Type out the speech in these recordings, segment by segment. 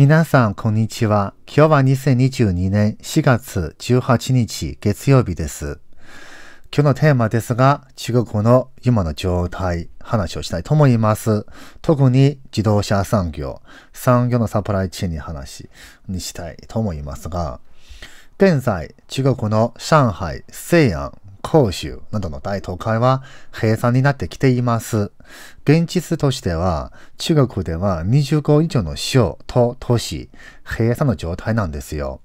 皆さん、こんにちは。今日は2022年4月18日月曜日です。今日のテーマですが、中国の今の状態、話をしたいと思います。特に自動車産業、産業のサプライチェーンの話にしたいと思いますが、現在、中国の上海、西安、広州などの大都会は閉鎖になってきています。現実としては、中国では25以上の省と都市、閉鎖の状態なんですよ。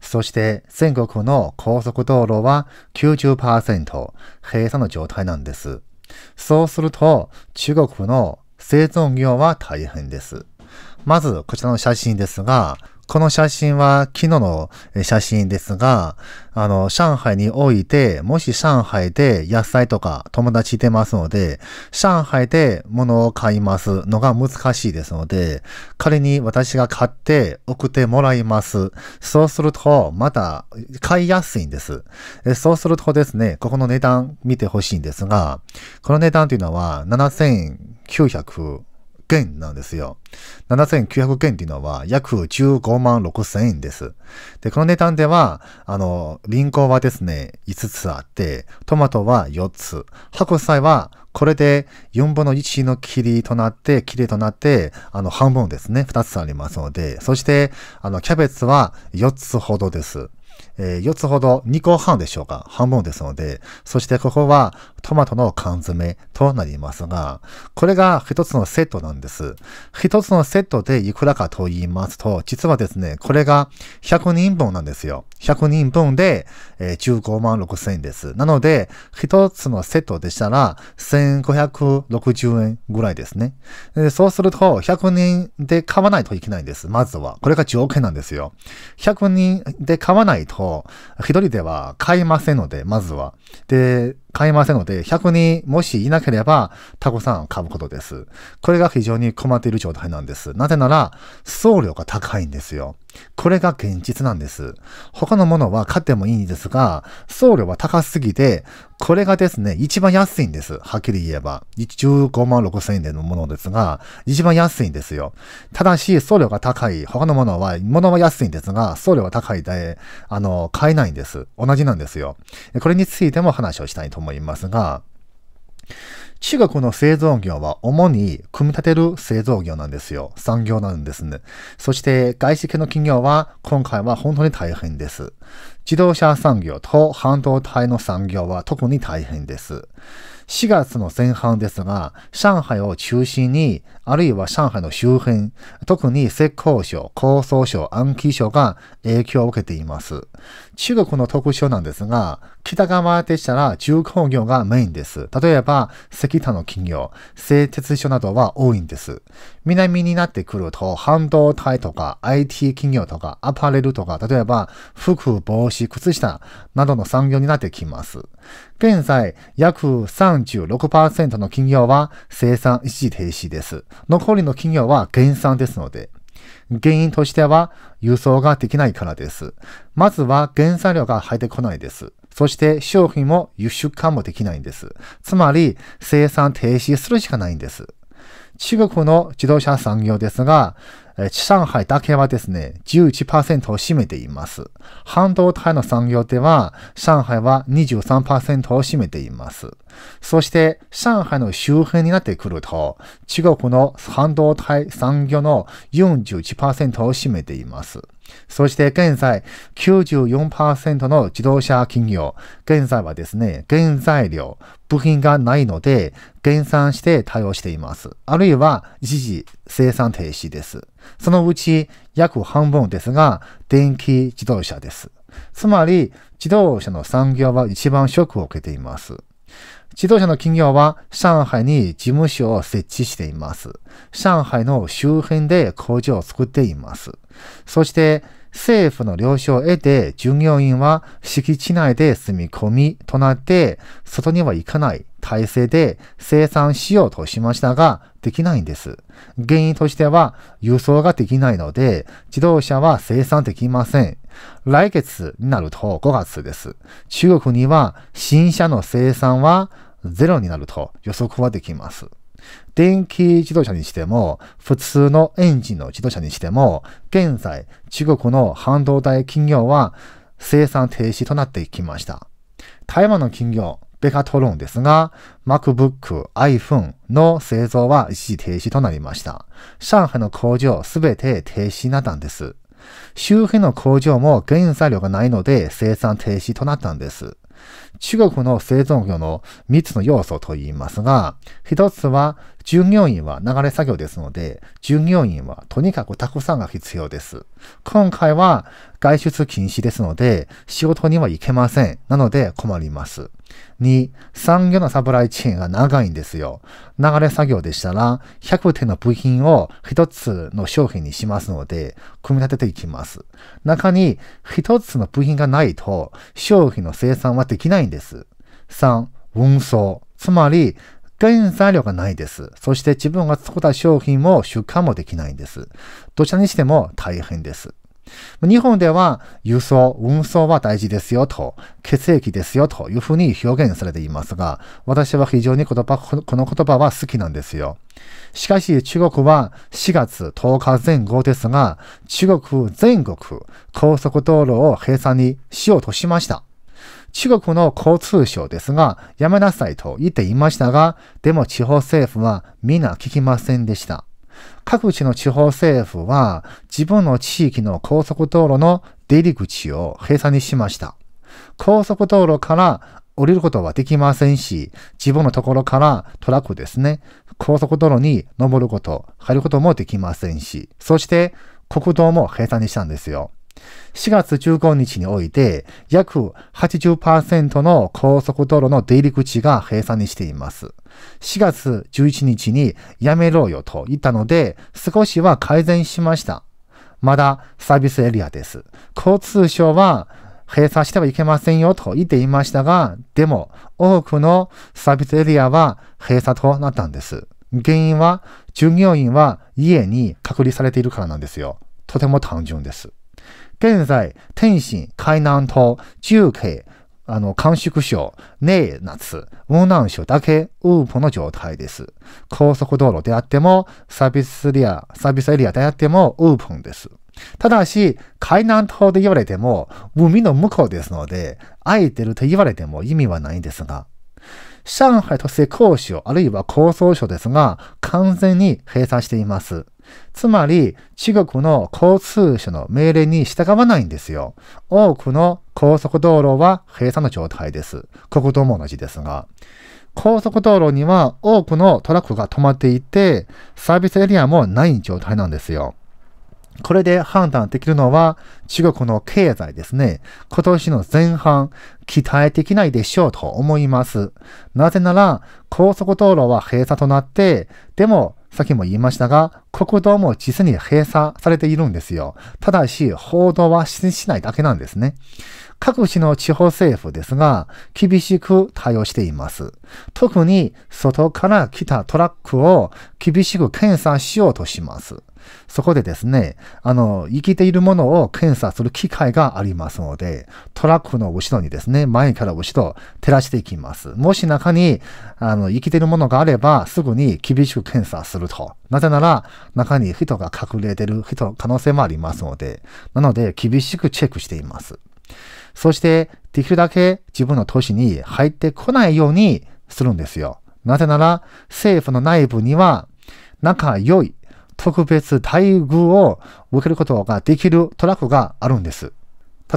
そして全国の高速道路は90%閉鎖の状態なんです。そうすると中国の製造業は大変です。まずこちらの写真ですが、この写真は昨日の写真ですが、あの、上海において、もし上海で野菜とか友達いてますので、上海で物を買いますのが難しいですので、仮に私が買って送ってもらいます。そうすると、また買いやすいんです。そうするとですね、ここの値段見てほしいんですが、この値段というのは7900件なんですよ。7900件っていうのは約15万6000円です。で、この値段では、あの、リンゴはですね、5つあって、トマトは4つ、白菜はこれで4分の1の切りとなって、切れとなって、あの、半分ですね、2つありますので、そして、あの、キャベツは4つほどです。えー、4つほど2個半でしょうか半分ですので、そしてここはトマトの缶詰となりますが、これが1つのセットなんです。1つのセットでいくらかと言いますと、実はですね、これが100人分なんですよ。100人分で、えー、15万6千円です。なので、1つのセットでしたら、1560円ぐらいですね。そうすると、100人で買わないといけないんです。まずは。これが条件なんですよ。100人で買わないと、一人では買いませんので、まずは。で、買えませんので、100人もしいなければタコさんを買うことです。これが非常に困っている状態なんです。なぜなら、送料が高いんですよ。これが現実なんです。他のものは買ってもいいんですが、送料は高すぎて、これがですね、一番安いんです。はっきり言えば。15万6千円でのものですが、一番安いんですよ。ただし、送料が高い。他のものは、物は安いんですが、送料が高いで、あの、買えないんです。同じなんですよ。これについても話をしたいとと思いますが、中国の製造業は主に組み立てる製造業なんですよ。産業なんですね。そして外資系の企業は今回は本当に大変です。自動車産業と半導体の産業は特に大変です。4月の前半ですが、上海を中心に、あるいは上海の周辺、特に浙江省、江蘇省、安徽省が影響を受けています。中国の特徴なんですが、北側でしたら重工業がメインです。例えば、石炭の企業、製鉄所などは多いんです。南になってくると、半導体とか IT 企業とかアパレルとか、例えば、服、帽子、靴下などの産業になってきます。現在、約36%の企業は生産一時停止です。残りの企業は減産ですので、原因としては輸送ができないからです。まずは原材料が入ってこないです。そして商品も輸出化もできないんです。つまり生産停止するしかないんです。中国の自動車産業ですが、上海だけはですね、11%を占めています。半導体の産業では、上海は23%を占めています。そして、上海の周辺になってくると、中国の半導体産業の41%を占めています。そして現在94%の自動車企業、現在はですね、原材料、部品がないので減産して対応しています。あるいは一時生産停止です。そのうち約半分ですが、電気自動車です。つまり、自動車の産業は一番ショックを受けています。自動車の企業は上海に事務所を設置しています。上海の周辺で工場を作っています。そして、政府の了承を得て、従業員は敷地内で住み込みとなって、外には行かない体制で生産しようとしましたが、できないんです。原因としては、輸送ができないので、自動車は生産できません。来月になると5月です。中国には新車の生産はゼロになると予測はできます。電気自動車にしても、普通のエンジンの自動車にしても、現在、中国の半導体企業は生産停止となってきました。台湾の企業、ベカトロンですが、MacBook、iPhone の製造は一時停止となりました。上海の工場すべて停止になったんです。周辺の工場も原材料がないので生産停止となったんです。中国の製造業の3つの要素と言いますが、1つは従業員は流れ作業ですので、従業員はとにかくたくさんが必要です。今回は外出禁止ですので、仕事には行けません。なので困ります。2、産業のサプライチェーンが長いんですよ。流れ作業でしたら、100点の部品を1つの商品にしますので、組み立てていきます。中に1つの部品がないと、商品の生産はできないんです。3、運送。つまり、原材料がないです。そして自分が作った商品も出荷もできないんです。どちらにしても大変です。日本では輸送、運送は大事ですよと、血液ですよというふうに表現されていますが、私は非常にこの言葉は好きなんですよ。しかし中国は4月10日前後ですが、中国全国高速道路を閉鎖にしようとしました。中国の交通省ですが、やめなさいと言っていましたが、でも地方政府は皆聞きませんでした。各地の地方政府は自分の地域の高速道路の出入り口を閉鎖にしました。高速道路から降りることはできませんし、自分のところからトラックですね、高速道路に登ること、入ることもできませんし、そして国道も閉鎖にしたんですよ。4月15日において、約80%の高速道路の出入り口が閉鎖にしています。4月11日にやめろよと言ったので、少しは改善しました。まだサービスエリアです。交通省は閉鎖してはいけませんよと言っていましたが、でも多くのサービスエリアは閉鎖となったんです。原因は従業員は家に隔離されているからなんですよ。とても単純です。現在、天津、海南島、重慶、あの、甘粛省、寧夏、雲南省だけ、ウーポの状態です。高速道路であっても、サービスエリア、サービスエリアであっても、ウーポンです。ただし、海南島で言われても、海の向こうですので、空いてると言われても意味はないんですが、上海特政公署あるいは構想署ですが、完全に閉鎖しています。つまり、中国の交通省の命令に従わないんですよ。多くの高速道路は閉鎖の状態です。国道も同じですが。高速道路には多くのトラックが止まっていて、サービスエリアもない状態なんですよ。これで判断できるのは中国の経済ですね。今年の前半、期待できないでしょうと思います。なぜなら、高速道路は閉鎖となって、でも、さっきも言いましたが、国道も実に閉鎖されているんですよ。ただし、報道はしないだけなんですね。各地の地方政府ですが、厳しく対応しています。特に、外から来たトラックを厳しく検査しようとします。そこでですね、あの、生きているものを検査する機械がありますので、トラックの後ろにですね、前から後ろ照らしていきます。もし中に、あの、生きているものがあれば、すぐに厳しく検査すると。なぜなら、中に人が隠れてる人、可能性もありますので、なので、厳しくチェックしています。そして、できるだけ自分の都市に入ってこないようにするんですよ。なぜなら、政府の内部には、仲良い特別待遇を受けることができるトラックがあるんです。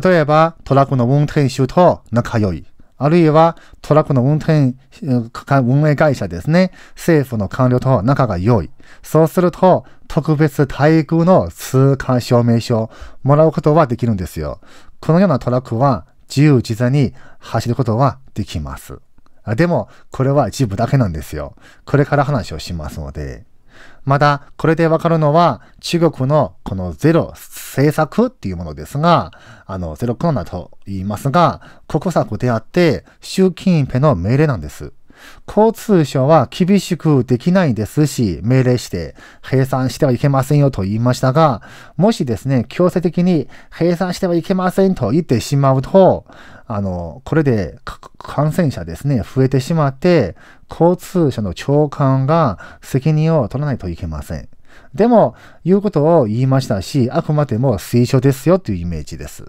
例えば、トラックの運転手と仲良い。あるいは、トラックの運転、運営会社ですね。政府の官僚と仲が良い。そうすると、特別待遇の通過証明書をもらうことはできるんですよ。このようなトラックは、自由自在に走ることはできます。でも、これは一部だけなんですよ。これから話をしますので。また、これでわかるのは、中国のこのゼロ政策っていうものですが、あの、ゼロコロナと言いますが、国策であって、習近平の命令なんです。交通省は厳しくできないですし、命令して閉鎖してはいけませんよと言いましたが、もしですね、強制的に閉鎖してはいけませんと言ってしまうと、あの、これで感染者ですね、増えてしまって、交通省の長官が責任を取らないといけません。でも、言うことを言いましたし、あくまでも推奨ですよというイメージです。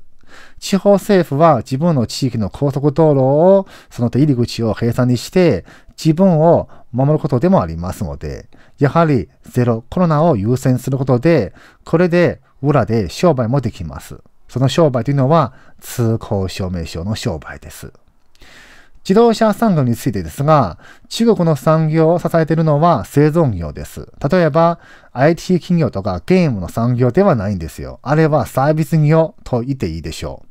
地方政府は自分の地域の高速道路を、その手入り口を閉鎖にして、自分を守ることでもありますので、やはりゼロコロナを優先することで、これで裏で商売もできます。その商売というのは通行証明書の商売です。自動車産業についてですが、中国の産業を支えているのは製造業です。例えば、IT 企業とかゲームの産業ではないんですよ。あれはサービス業と言っていいでしょ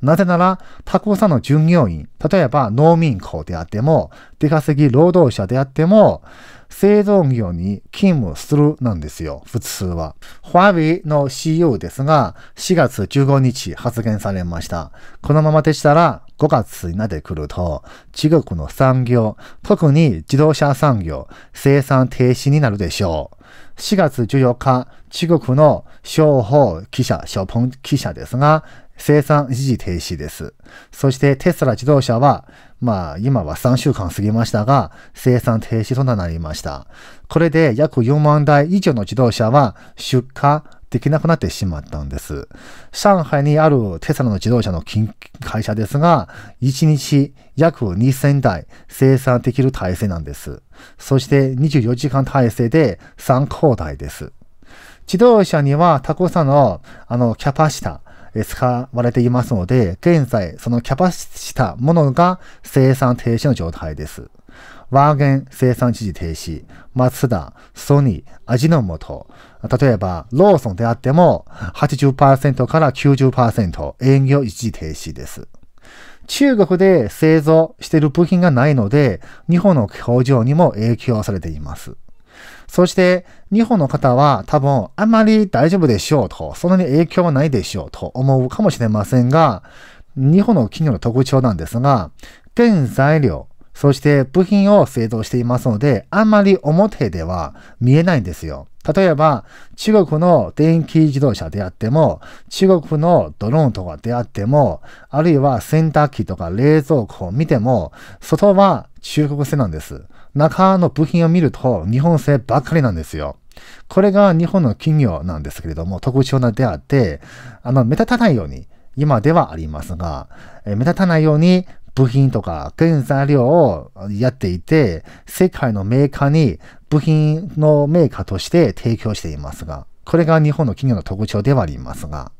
う。なぜなら、たくさんの従業員、例えば農民工であっても、出稼ぎ労働者であっても、製造業に勤務するなんですよ、普通は。フ華為の CEO ですが、4月15日発言されました。このままでしたら、5月になってくると、中国の産業、特に自動車産業、生産停止になるでしょう。4月14日、中国の商法記者、小鹏記者ですが、生産一時停止です。そしてテスラ自動車は、まあ今は3週間過ぎましたが、生産停止となりました。これで約4万台以上の自動車は出荷、できなくなってしまったんです。上海にあるテスラの自動車の会社ですが、1日約2000台生産できる体制なんです。そして24時間体制で3交代です。自動車にはたくさんのあのキャパシタ、使われていますので、現在そのキャパしたものが生産停止の状態です。ワーゲン生産地時停止、マツダ、ソニー、味の素、例えば、ローソンであっても80%から90%営業一時停止です。中国で製造している部品がないので、日本の工場にも影響されています。そして、日本の方は多分あまり大丈夫でしょうと、そんなに影響はないでしょうと思うかもしれませんが、日本の企業の特徴なんですが、原材料、そして部品を製造していますので、あんまり表では見えないんですよ。例えば、中国の電気自動車であっても、中国のドローンとかであっても、あるいは洗濯機とか冷蔵庫を見ても、外は中国製なんです。中の部品を見ると日本製ばっかりなんですよ。これが日本の企業なんですけれども、特徴なであって、あの、目立たないように、今ではありますが、え目立たないように部品とか原材料をやっていて、世界のメーカーに部品のメーカーとして提供していますが、これが日本の企業の特徴ではありますが、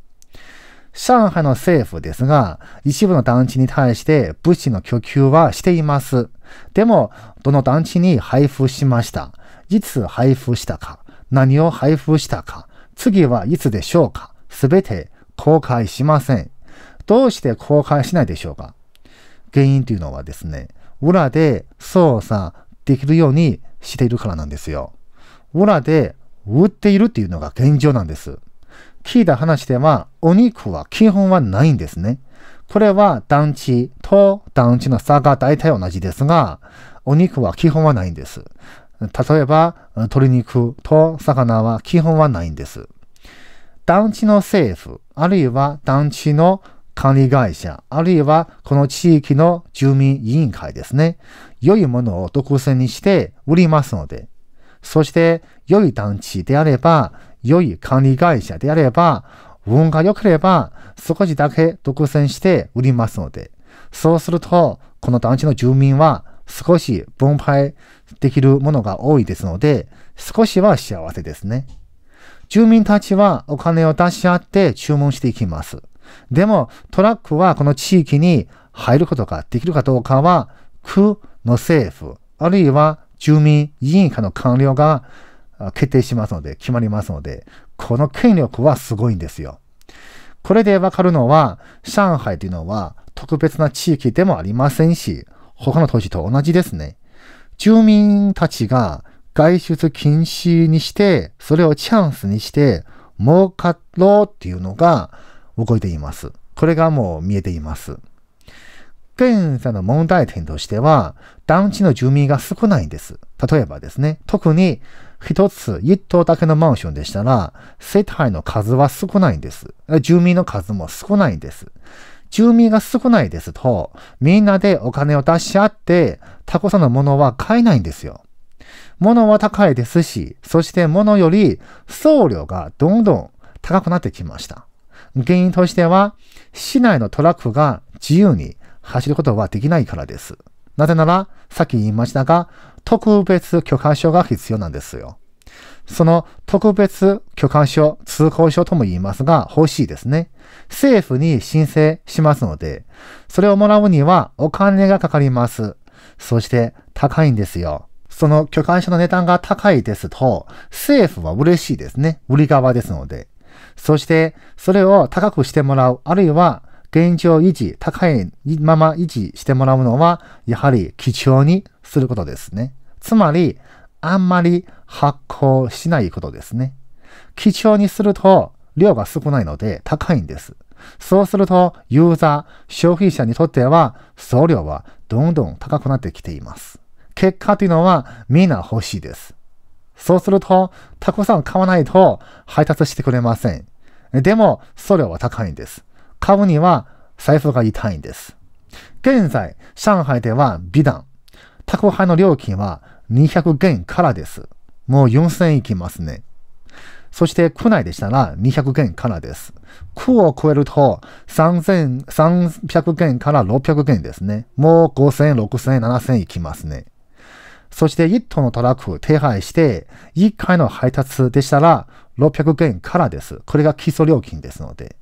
上海の政府ですが、一部の団地に対して物資の供給はしています。でも、どの団地に配布しましたいつ配布したか何を配布したか次はいつでしょうかすべて公開しません。どうして公開しないでしょうか原因というのはですね、裏で操作できるようにしているからなんですよ。裏で売っているっていうのが現状なんです。聞いた話では、お肉は基本はないんですね。これは団地と団地の差が大体同じですが、お肉は基本はないんです。例えば、鶏肉と魚は基本はないんです。団地の政府、あるいは団地の管理会社、あるいはこの地域の住民委員会ですね。良いものを独占にして売りますので、そして良い団地であれば、良い管理会社であれば、運が良ければ少しだけ独占して売りますので、そうすると、この団地の住民は少し分配できるものが多いですので、少しは幸せですね。住民たちはお金を出し合って注文していきます。でもトラックはこの地域に入ることができるかどうかは区の政府、あるいは住民委員会の官僚が決定しますので、決まりますので、この権力はすごいんですよ。これでわかるのは、上海というのは特別な地域でもありませんし、他の都市と同じですね。住民たちが外出禁止にして、それをチャンスにして、儲かろうっていうのが、動いています。これがもう見えています。現在の問題点としては、団地の住民が少ないんです。例えばですね、特に一つ一棟だけのマンションでしたら、世帯の数は少ないんです。住民の数も少ないんです。住民が少ないですと、みんなでお金を出し合って、タコさんのものは買えないんですよ。物は高いですし、そして物より送料がどんどん高くなってきました。原因としては、市内のトラックが自由に走ることはできないからです。なぜなら、さっき言いましたが、特別許可証が必要なんですよ。その特別許可証、通行証とも言いますが、欲しいですね。政府に申請しますので、それをもらうにはお金がかかります。そして高いんですよ。その許可証の値段が高いですと、政府は嬉しいですね。売り側ですので。そしてそれを高くしてもらう、あるいは現状維持、高いまま維持してもらうのは、やはり貴重にすることですね。つまり、あんまり発行しないことですね。貴重にすると量が少ないので高いんです。そうすると、ユーザー、消費者にとっては、送料はどんどん高くなってきています。結果というのは、みんな欲しいです。そうすると、たくさん買わないと配達してくれません。でも、送料は高いんです。買うには財布が痛いんです。現在、上海では美談。宅配の料金は200元からです。もう4000いきますね。そして区内でしたら200元からです。区を超えると3300元から600元ですね。もう5000、6000、7000いきますね。そして1トンのトラックを手配して、1回の配達でしたら600円からです。これが基礎料金ですので。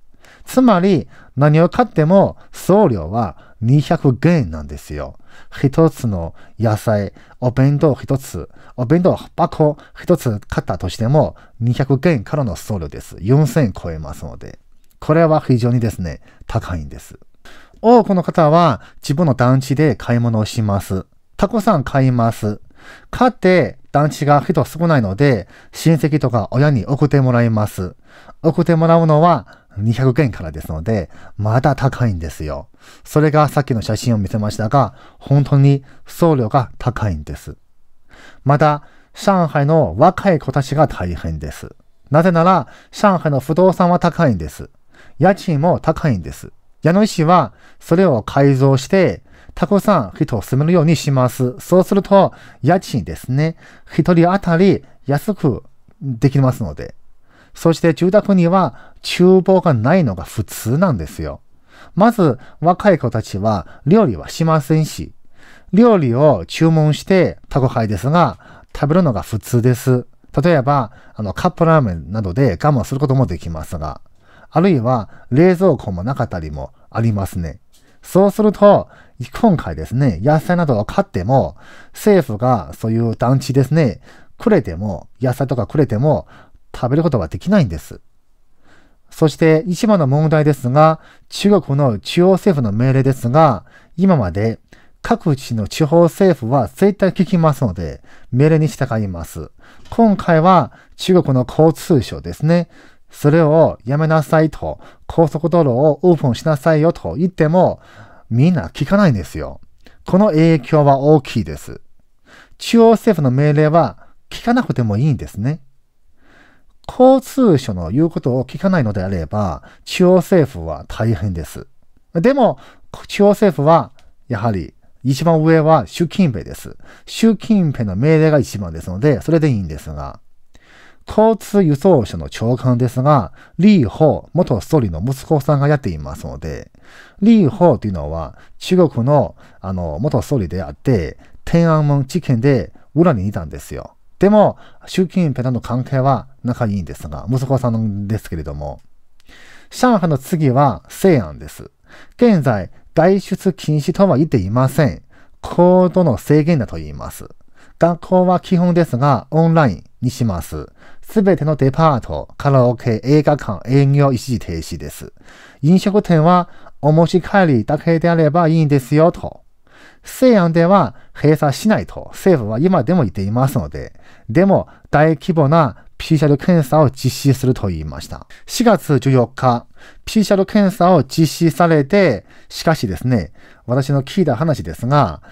つまり、何を買っても送料は200円なんですよ。一つの野菜、お弁当一つ、お弁当箱一つ買ったとしても200円からの送料です。4000円超えますので。これは非常にですね、高いんです。多くの方は自分の団地で買い物をします。たくさん買います。買って、団地が人少ないので、親戚とか親に送ってもらいます。送ってもらうのは200円からですので、まだ高いんですよ。それがさっきの写真を見せましたが、本当に送料が高いんです。また、上海の若い子たちが大変です。なぜなら、上海の不動産は高いんです。家賃も高いんです。家主はそれを改造してたくさん人を住めるようにします。そうすると、家賃ですね。一人当たり安くできますので。そして住宅には厨房がないのが普通なんですよ。まず、若い子たちは料理はしませんし、料理を注文してタハ配ですが、食べるのが普通です。例えば、あの、カップラーメンなどで我慢することもできますが、あるいは冷蔵庫もなかったりもありますね。そうすると、今回ですね、野菜などを買っても、政府がそういう団地ですね、くれても、野菜とかくれても、食べることはできないんです。そして一番の問題ですが、中国の中央政府の命令ですが、今まで各地の地方政府は絶対聞きますので、命令に従います。今回は中国の交通省ですね。それをやめなさいと、高速道路をオープンしなさいよと言っても、みんな聞かないんですよ。この影響は大きいです。中央政府の命令は聞かなくてもいいんですね。交通省の言うことを聞かないのであれば、中央政府は大変です。でも、中央政府は、やはり、一番上は習近平です。習近平の命令が一番ですので、それでいいんですが、交通輸送省の長官ですが、李ー元総理の息子さんがやっていますので、李ーというのは中国のあの元総理であって、天安門事件で裏にいたんですよ。でも、習近平との関係は仲いいんですが、息子さんですけれども、上海の次は西安です。現在、外出禁止とは言っていません。行動の制限だと言います。学校は基本ですが、オンラインにします。すべてのデパート、カラオケ、映画館、営業一時停止です。飲食店はお持ち帰りだけであればいいんですよと。西安では閉鎖しないと政府は今でも言っていますので、でも大規模な PCR 検査を実施すると言いました。4月14日、PCR 検査を実施されて、しかしですね、私の聞いた話ですが、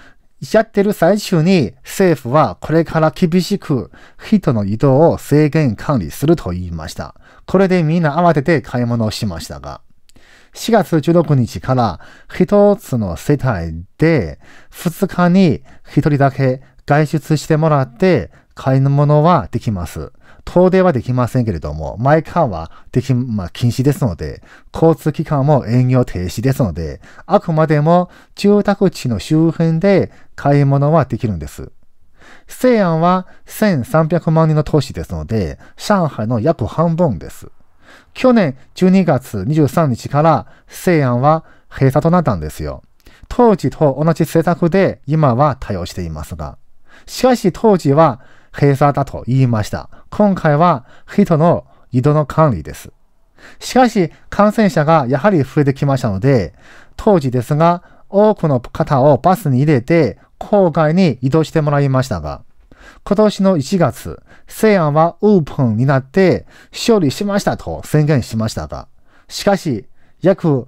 やってる最中に政府はこれから厳しく人の移動を制限管理すると言いました。これでみんな慌てて買い物をしましたが、4月16日から一つの世帯で2日に一人だけ外出してもらって買い物はできます。遠出はできませんけれども、マイカーはでき、まあ、禁止ですので、交通機関も営業停止ですので、あくまでも住宅地の周辺で買い物はできるんです。西安は1300万人の都市ですので、上海の約半分です。去年12月23日から西安は閉鎖となったんですよ。当時と同じ政策で今は対応していますが。しかし当時は閉鎖だと言いました。今回は人の移動の管理です。しかし、感染者がやはり増えてきましたので、当時ですが、多くの方をバスに入れて、郊外に移動してもらいましたが、今年の1月、西安はオープンになって勝利しましたと宣言しましたが、しかし、約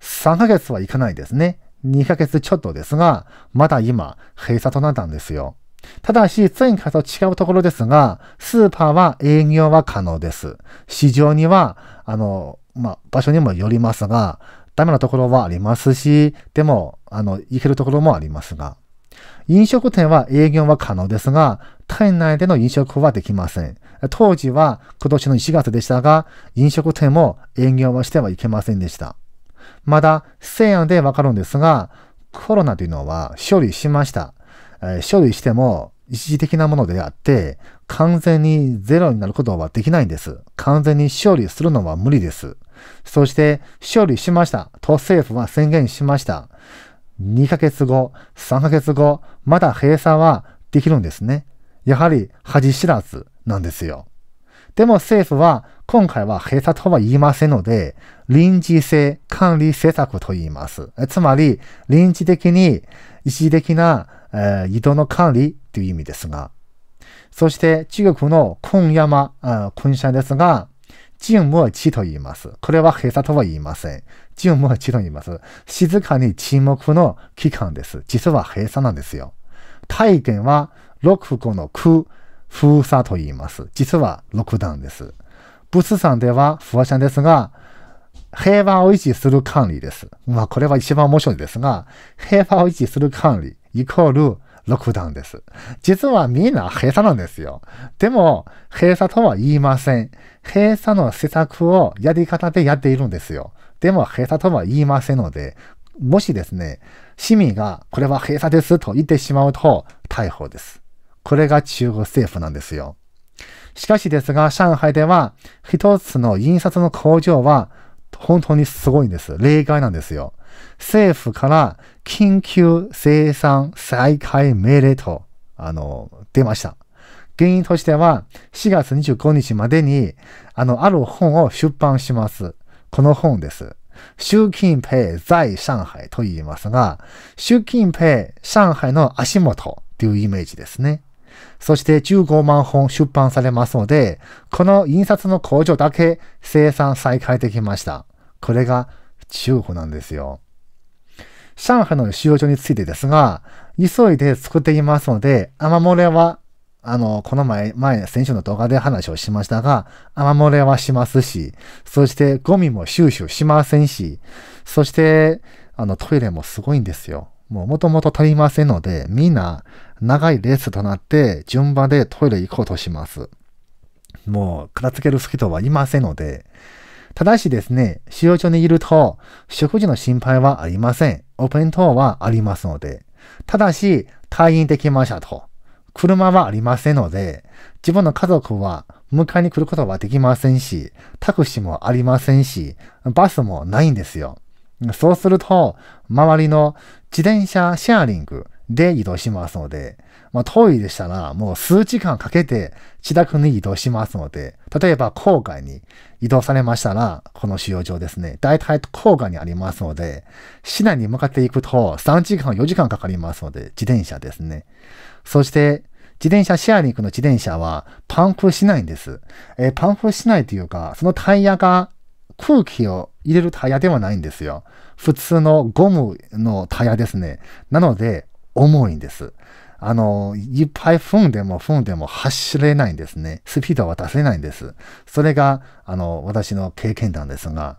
3ヶ月はいかないですね。2ヶ月ちょっとですが、まだ今、閉鎖となったんですよ。ただし、前回と違うところですが、スーパーは営業は可能です。市場には、あの、まあ、場所にもよりますが、ダメなところはありますし、でも、あの、行けるところもありますが。飲食店は営業は可能ですが、店内での飲食はできません。当時は今年の1月でしたが、飲食店も営業はしてはいけませんでした。まだ、西安でわかるんですが、コロナというのは処理しました。えー、処理しても一時的なものであって、完全にゼロになることはできないんです。完全に処理するのは無理です。そして、処理しました。と政府は宣言しました。2ヶ月後、3ヶ月後、まだ閉鎖はできるんですね。やはり恥知らずなんですよ。でも政府は今回は閉鎖とは言いませんので、臨時性管理政策と言います。つまり、臨時的に一時的なえー、井戸の管理という意味ですが、そして中国の今山、今社ですが、純無地と言います。これは閉鎖とは言いません。純無地と言います。静かに沈黙の期間です。実は閉鎖なんですよ。体験は六五の区、封鎖と言います。実は六段です。仏山では不破ちんですが、平和を維持する管理です。まあこれは一番面白いですが、平和を維持する管理。イコールロックダウンです。実はみんな閉鎖なんですよ。でも、閉鎖とは言いません。閉鎖の施策をやり方でやっているんですよ。でも、閉鎖とは言いませんので、もしですね、市民がこれは閉鎖ですと言ってしまうと逮捕です。これが中国政府なんですよ。しかしですが、上海では一つの印刷の工場は本当にすごいんです。例外なんですよ。政府から緊急生産再開命令と、あの、出ました。原因としては、4月25日までに、あの、ある本を出版します。この本です。習近平在上海と言いますが、習近平上海の足元というイメージですね。そして15万本出版されますので、この印刷の工場だけ生産再開できました。これが中国なんですよ。上海の収容所についてですが、急いで作っていますので、雨漏れは、あの、この前、前、先週の動画で話をしましたが、雨漏れはしますし、そしてゴミも収集しませんし、そして、あの、トイレもすごいんですよ。もう元々足りませんので、みんな長い列となって順番でトイレ行こうとします。もう片付ける人はいませんので、ただしですね、使用中にいると、食事の心配はありません。お弁当はありますので。ただし、退院できましたと。車はありませんので、自分の家族は迎えに来ることはできませんし、タクシーもありませんし、バスもないんですよ。そうすると、周りの自転車シェアリングで移動しますので、まあ、トイレしたら、もう数時間かけて自宅に移動しますので、例えば郊外に移動されましたら、この使用場ですね、大体郊外にありますので、市内に向かっていくと3時間、4時間かかりますので、自転車ですね。そして、自転車、シェアリングの自転車はパンクしないんです。えー、パンクしないというか、そのタイヤが空気を入れるタイヤではないんですよ。普通のゴムのタイヤですね。なので、重いんです。あの、いっぱい踏んでも踏んでも走れないんですね。スピードは出せないんです。それが、あの、私の経験談ですが。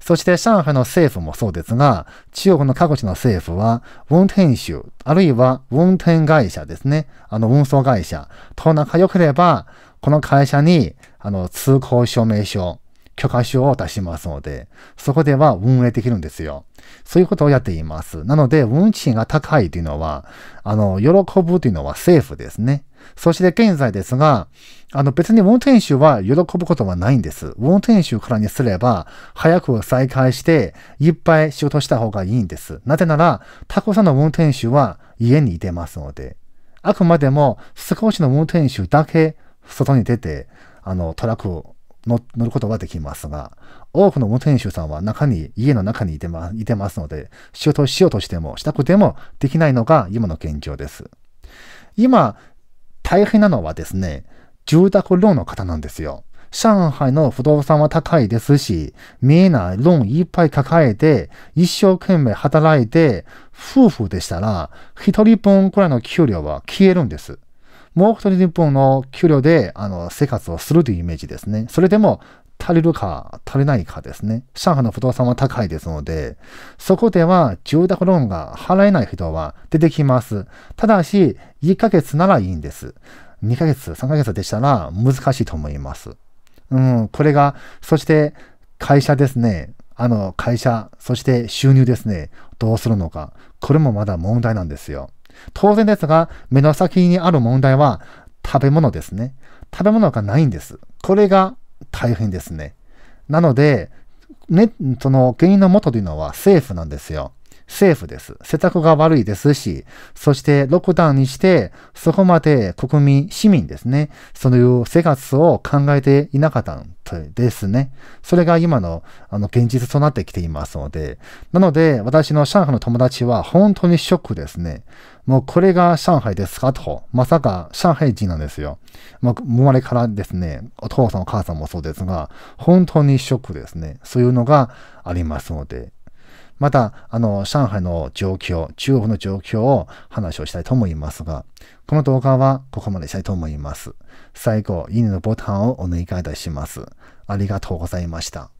そして上海の政府もそうですが、中国の各地の政府は、運転手、あるいは運転会社ですね。あの、運送会社と仲良ければ、この会社に、あの、通行証明書、許可証を出しますので、そこでは運営できるんですよ。そういうことをやっています。なので、運賃が高いというのは、あの、喜ぶというのは政府ですね。そして現在ですが、あの別に運転手は喜ぶことはないんです。運転手からにすれば、早く再開して、いっぱい仕事した方がいいんです。なぜなら、たくさんの運転手は家にいてますので、あくまでも少しの運転手だけ外に出て、あの、トラック乗ることができますが、多くの運転手さんは中に、家の中にいてまいてますので、仕事をしようとしても、したくてもできないのが今の現状です。今、大変なのはですね、住宅ローンの方なんですよ。上海の不動産は高いですし、見えないローンいっぱい抱えて、一生懸命働いて、夫婦でしたら、一人分くらいの給料は消えるんです。もう一人日本の給料で、あの、生活をするというイメージですね。それでも、足りるか足りないかですね。上海の不動産は高いですので、そこでは住宅ローンが払えない人は出てきます。ただし、1ヶ月ならいいんです。2ヶ月、3ヶ月でしたら難しいと思います。うん、これが、そして会社ですね。あの、会社、そして収入ですね。どうするのか。これもまだ問題なんですよ。当然ですが、目の先にある問題は食べ物ですね。食べ物がないんです。これが大変ですね。なので、ね、その原因の元というのは政府なんですよ。政府です。施策が悪いですし、そしてロックダウンにして、そこまで国民、市民ですね、そういう生活を考えていなかったんですね。それが今のあの現実となってきていますので、なので私の上海の友達は本当にショックですね。もうこれが上海ですかと。まさか上海人なんですよ。もう生まれからですね、お父さんお母さんもそうですが、本当にショックですね。そういうのがありますので。また、あの、上海の状況、中国の状況を話をしたいと思いますが、この動画はここまでしたいと思います。最後、いいねのボタンをお願いいたします。ありがとうございました。